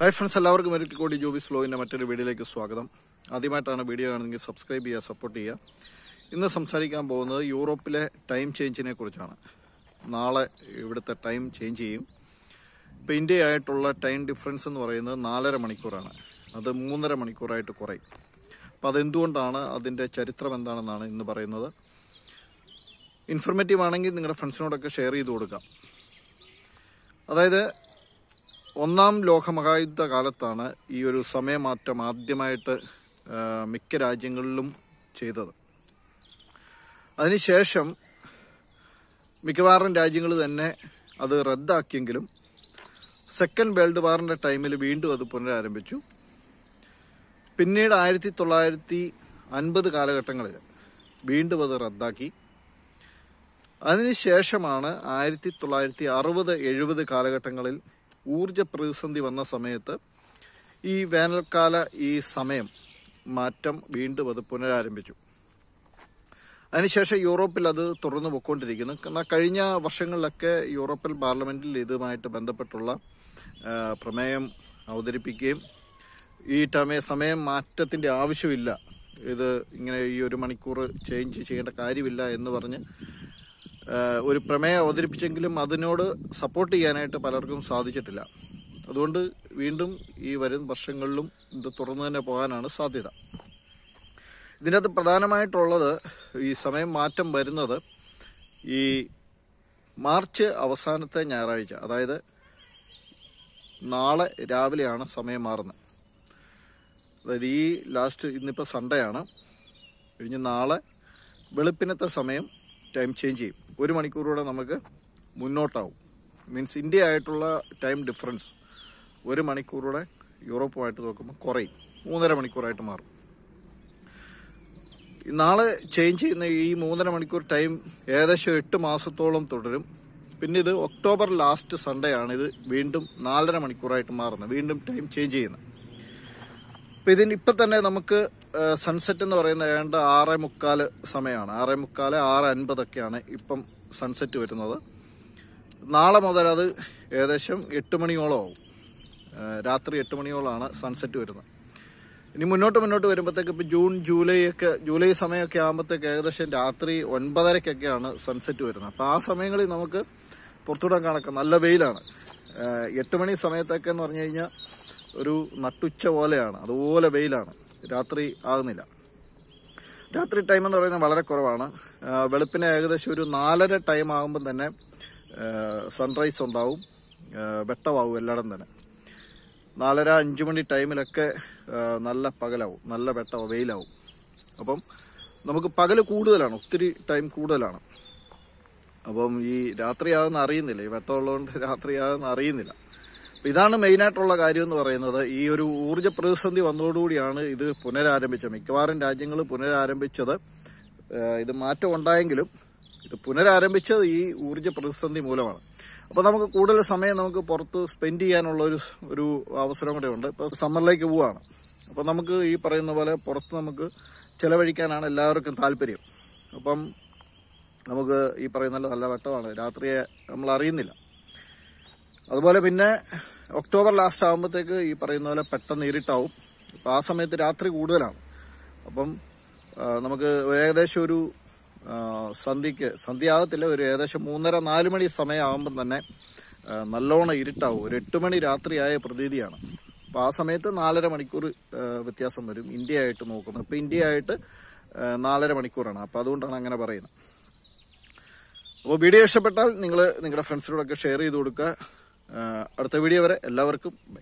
hi friends എല്ലാവർക്കും ഒരിക്കൽ കൂടി ജോബി സ്ലോയിൻ്റെ മറ്റൊരു വീഡിയോയിലേക്ക് സ്വാഗതം ആദ്യമായിട്ടാണ് വീഡിയോ കാണുന്നതെങ്കിൽ സബ്സ്ക്രൈബ് ചെയ്യുക സപ്പോർട്ട് ചെയ്യുക ഇന്ന് സംസാരിക്കാൻ പോകുന്നത് യൂറോപ്പിലെ ടൈം ചേഞ്ചിനെ കുറിച്ചാണ് നാളെ ഇവിടുത്തെ ടൈം ചേഞ്ച് ചെയ്യും ഇപ്പോൾ ഇന്ത്യയായിട്ടുള്ള ടൈം ഡിഫറൻസ് എന്ന് പറയുന്നത് നാലര മണിക്കൂറാണ് അത് മൂന്നര മണിക്കൂറായിട്ട് കുറയും അപ്പോൾ അതെന്തുകൊണ്ടാണ് അതിൻ്റെ ചരിത്രം എന്താണെന്നാണ് ഇന്ന് പറയുന്നത് ഇൻഫർമേറ്റീവ് ആണെങ്കിൽ നിങ്ങളുടെ ഫ്രണ്ട്സിനോടൊക്കെ ഷെയർ ചെയ്ത് കൊടുക്കാം അതായത് ഒന്നാം ലോകമഹായുദ്ധ കാലത്താണ് ഈ ഒരു സമയമാറ്റം ആദ്യമായിട്ട് മിക്ക രാജ്യങ്ങളിലും ചെയ്തത് അതിനുശേഷം മിക്കവാറും രാജ്യങ്ങൾ തന്നെ അത് റദ്ദാക്കിയെങ്കിലും സെക്കൻഡ് വേൾഡ് വാറിൻ്റെ ടൈമിൽ വീണ്ടും അത് പുനരാരംഭിച്ചു പിന്നീട് ആയിരത്തി തൊള്ളായിരത്തി അൻപത് കാലഘട്ടങ്ങളിൽ വീണ്ടും അത് റദ്ദാക്കി അതിനുശേഷമാണ് ആയിരത്തി തൊള്ളായിരത്തി അറുപത് എഴുപത് കാലഘട്ടങ്ങളിൽ ഊർജ പ്രതിസന്ധി വന്ന സമയത്ത് ഈ വേനൽക്കാല ഈ സമയം മാറ്റം വീണ്ടും അത് പുനരാരംഭിച്ചു അതിനുശേഷം യൂറോപ്പിൽ അത് തുടർന്ന് പോയിക്കൊണ്ടിരിക്കുന്നു എന്നാൽ കഴിഞ്ഞ വർഷങ്ങളിലൊക്കെ യൂറോപ്പിൽ പാർലമെന്റിൽ ഇതുമായിട്ട് ബന്ധപ്പെട്ടുള്ള പ്രമേയം അവതരിപ്പിക്കുകയും ഈ ടമേ സമയം മാറ്റത്തിൻ്റെ ആവശ്യമില്ല ഇത് ഇങ്ങനെ ഈ ഒരു മണിക്കൂർ ചേഞ്ച് ചെയ്യേണ്ട കാര്യമില്ല എന്ന് പറഞ്ഞ് ഒരു പ്രമേയം അവതരിപ്പിച്ചെങ്കിലും അതിനോട് സപ്പോർട്ട് ചെയ്യാനായിട്ട് പലർക്കും സാധിച്ചിട്ടില്ല അതുകൊണ്ട് വീണ്ടും ഈ വരും വർഷങ്ങളിലും ഇത് തുടർന്ന് തന്നെ പോകാനാണ് സാധ്യത ഇതിനകത്ത് പ്രധാനമായിട്ടുള്ളത് ഈ സമയം മാറ്റം വരുന്നത് ഈ മാർച്ച് അവസാനത്തെ ഞായറാഴ്ച അതായത് നാളെ രാവിലെയാണ് സമയം മാറുന്നത് അതായത് ഈ ലാസ്റ്റ് ഇന്നിപ്പോൾ സൺഡേ ആണ് കഴിഞ്ഞ് നാളെ വെളുപ്പിനത്തെ സമയം ടൈം ചേഞ്ച് ചെയ്യും ഒരു മണിക്കൂറൂടെ നമുക്ക് മുന്നോട്ടാവും മീൻസ് ഇന്ത്യ ആയിട്ടുള്ള ടൈം ഡിഫറൻസ് ഒരു മണിക്കൂറൂടെ യൂറോപ്പുമായിട്ട് നോക്കുമ്പോൾ കുറയും മൂന്നര മണിക്കൂറായിട്ട് മാറും നാളെ ചേഞ്ച് ചെയ്യുന്ന ഈ മൂന്നര മണിക്കൂർ ടൈം ഏകദേശം എട്ട് മാസത്തോളം തുടരും പിന്നെ ഇത് ഒക്ടോബർ ലാസ്റ്റ് സൺഡേ ആണ് ഇത് വീണ്ടും നാലര മണിക്കൂറായിട്ട് മാറുന്നത് വീണ്ടും ടൈം ചേഞ്ച് ചെയ്യുന്നത് അപ്പം ഇതിന് ഇപ്പം തന്നെ നമുക്ക് സൺസെറ്റ് എന്ന് പറയുന്നത് ഏതാണ്ട് ആറ് മുക്കാൽ സമയമാണ് ആറ് മുക്കാൽ ആറ് അൻപതൊക്കെയാണ് ഇപ്പം സൺസെറ്റ് വരുന്നത് നാളെ മുതൽ അത് ഏകദേശം എട്ട് മണിയോളം ആവും രാത്രി എട്ട് മണിയോളമാണ് സൺസെറ്റ് വരുന്നത് ഇനി മുന്നോട്ട് മുന്നോട്ട് വരുമ്പോഴത്തേക്ക് ഇപ്പോൾ ജൂൺ ജൂലൈ ഒക്കെ ജൂലൈ സമയമൊക്കെ ആകുമ്പോഴത്തേക്ക് ഏകദേശം രാത്രി ഒൻപതരക്കൊക്കെയാണ് സൺസെറ്റ് വരുന്നത് അപ്പോൾ ആ സമയങ്ങളിൽ നമുക്ക് പുറത്തുവിടാൻ കാണക്ക നല്ല വെയിലാണ് എട്ട് മണി സമയത്തൊക്കെ എന്ന് പറഞ്ഞു കഴിഞ്ഞാൽ ഒരു നട്ടുച്ച പോലെയാണ് അതുപോലെ വെയിലാണ് രാത്രി ആകുന്നില്ല രാത്രി ടൈം എന്ന് പറയുന്നത് വളരെ കുറവാണ് വെളുപ്പിന് ഏകദേശം ഒരു നാലര ടൈം ആകുമ്പോൾ തന്നെ സൺറൈസ് ഉണ്ടാവും വെട്ടമാവും എല്ലായിടം തന്നെ നാലര അഞ്ച് മണി ടൈമിലൊക്കെ നല്ല പകലാവും നല്ല വെട്ടമാവും വെയിലാവും അപ്പം നമുക്ക് പകൽ കൂടുതലാണ് ഒത്തിരി ടൈം കൂടുതലാണ് അപ്പം ഈ രാത്രിയാകുന്ന അറിയുന്നില്ല ഈ വെട്ടമുള്ളതുകൊണ്ട് രാത്രിയാകുന്ന അറിയുന്നില്ല ഇതാണ് മെയിനായിട്ടുള്ള കാര്യം എന്ന് പറയുന്നത് ഈ ഒരു ഊർജ പ്രതിസന്ധി വന്നതോടുകൂടിയാണ് ഇത് പുനരാരംഭിച്ചത് മിക്കവാറും രാജ്യങ്ങൾ പുനരാരംഭിച്ചത് ഇത് മാറ്റം ഉണ്ടായെങ്കിലും ഇത് പുനരാരംഭിച്ചത് ഈ ഊർജ പ്രതിസന്ധി മൂലമാണ് അപ്പോൾ നമുക്ക് കൂടുതൽ സമയം നമുക്ക് പുറത്ത് സ്പെൻഡ് ചെയ്യാനുള്ള ഒരു ഒരു അവസരം കൂടെ ഉണ്ട് ഇപ്പോൾ സമ്മറിലേക്ക് പോവുകയാണ് അപ്പോൾ നമുക്ക് ഈ പറയുന്ന പോലെ പുറത്ത് നമുക്ക് ചിലവഴിക്കാനാണ് എല്ലാവർക്കും താല്പര്യം അപ്പം നമുക്ക് ഈ പറയുന്ന നല്ല വട്ടമാണ് രാത്രിയെ നമ്മൾ അറിയുന്നില്ല അതുപോലെ പിന്നെ ഒക്ടോബർ ലാസ്റ്റ് ആകുമ്പോഴത്തേക്ക് ഈ പറയുന്ന പോലെ പെട്ടെന്ന് ഇരുട്ടാവും അപ്പം ആ സമയത്ത് രാത്രി കൂടുതലാണ് അപ്പം നമുക്ക് ഏകദേശം ഒരു സന്ധ്യക്ക് സന്ധ്യയാകത്തില്ല ഒരു ഏകദേശം മൂന്നര നാല് മണി സമയമാകുമ്പം തന്നെ നല്ലോണം ഇരുട്ടാവും ഒരു എട്ട് മണി രാത്രിയായ പ്രതീതിയാണ് അപ്പോൾ ആ സമയത്ത് നാലര മണിക്കൂർ വ്യത്യാസം വരും ഇന്ത്യയായിട്ട് നോക്കുന്നത് ഇന്ത്യ ആയിട്ട് നാലര മണിക്കൂറാണ് അപ്പോൾ അതുകൊണ്ടാണ് അങ്ങനെ പറയുന്നത് അപ്പോൾ വീഡിയോ ഇഷ്ടപ്പെട്ടാൽ നിങ്ങൾ നിങ്ങളുടെ ഫ്രണ്ട്സിനോടൊക്കെ ഷെയർ ചെയ്ത് കൊടുക്കുക അടുത്ത വീഡിയോ വരെ എല്ലാവർക്കും